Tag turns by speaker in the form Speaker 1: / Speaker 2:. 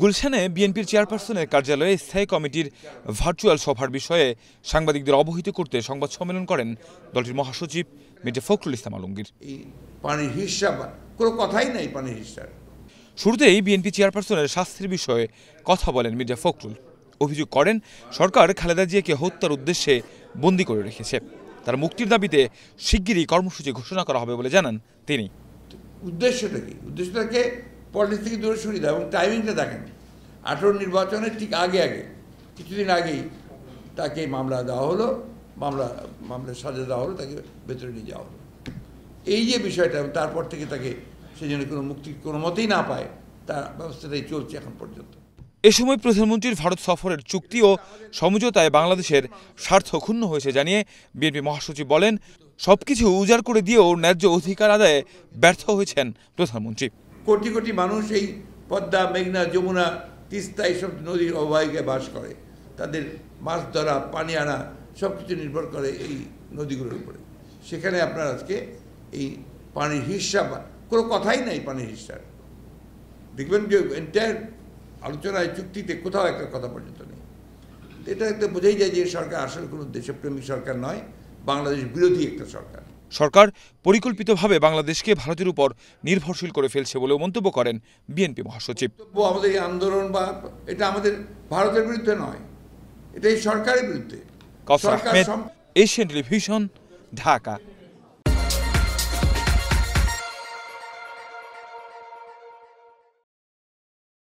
Speaker 1: গুলশানে বিএনপির চেয়ারপারসনের কার্যালয়ে স্থায়ী কমিটির ভার্চুয়াল সভার বিষয়ে সাংবাদিকদের অবহিত করতে সংবাদ সম্মেলন করেন দলটির মহাসচিব মির্জা ফখরুল ইসলাম আলমগীর শুরুতেই বিএনপি চেয়ারপারসনের শাস্তির বিষয়ে কথা বলেন মির্জা ফখরুল অভিযোগ করেন সরকার খালেদা জিয়াকে হত্যার উদ্দেশ্যে বন্দি করে রেখেছে তার মুক্তির দাবিতে শিগগিরই কর্মসূচি ঘোষণা করা হবে বলে জানান তিনি
Speaker 2: উদ্দেশ্যটা কি উদ্দেশ্যটাকে পলিটিক্স থেকে দূরে সরিয়ে দেওয়া এবং টাইমিংটা দেখেন আঠেরো নির্বাচনের ঠিক আগে আগে কিছুদিন আগেই তাকে মামলা দেওয়া হলো মামলা মামলার সাজা দেওয়া হলো তাকে ভেতরে নিয়ে যাওয়া হলো এই যে বিষয়টা তারপর থেকে তাকে সেজন্য কোনো মুক্তি কোনো মতেই না পায় তার ব্যবস্থাটাই চলছে এখন পর্যন্ত এ
Speaker 1: সময় প্রধানমন্ত্রীর ভারত সফরের চুক্তি ও সমঝোতায় বাংলাদেশের স্বার্থ ক্ষুণ্ণ হয়েছে জানিয়ে বিএনপি মহাসচিব বলেন সবকিছু উজাড় করে দিয়েও ন্যায্য অধিকার আদায়ে ব্যর্থ হয়েছেন প্রধানমন্ত্রী
Speaker 2: কোটি কোটি মানুষ এই পদ্মা মেঘনা যমুনা তিস্তা এইসব নদীর অবাহিকায় বাস করে তাদের মাছ ধরা পানি আনা সব কিছু নির্ভর করে এই নদীগুলোর উপরে সেখানে আপনার আজকে এই পানির হিসাব কোনো কথাই নাই পানির হিসার দেখবেন যে এন্টায়ার আলোচনায় চুক্তিতে কোথাও একটা কথা পর্যন্ত নেই এটা একটা বোঝাই যায় যে সরকার আসলে কোনো দেশপ্রেমিক সরকার নয় বাংলাদেশ বিরোধী একটা সরকার সরকার
Speaker 1: পরিকল্পিতভাবে বাংলাদেশকে ভারতের উপর নির্ভরশীল করে ফেলছে বলেও মন্তব্য করেন বিএনপি মহাসচিব
Speaker 2: আমাদের এই আন্দোলন বা এটা আমাদের ভারতের বিরুদ্ধে নয় এটা এই সরকারের বিরুদ্ধে
Speaker 1: এশিয়ান টেলিভিশন ঢাকা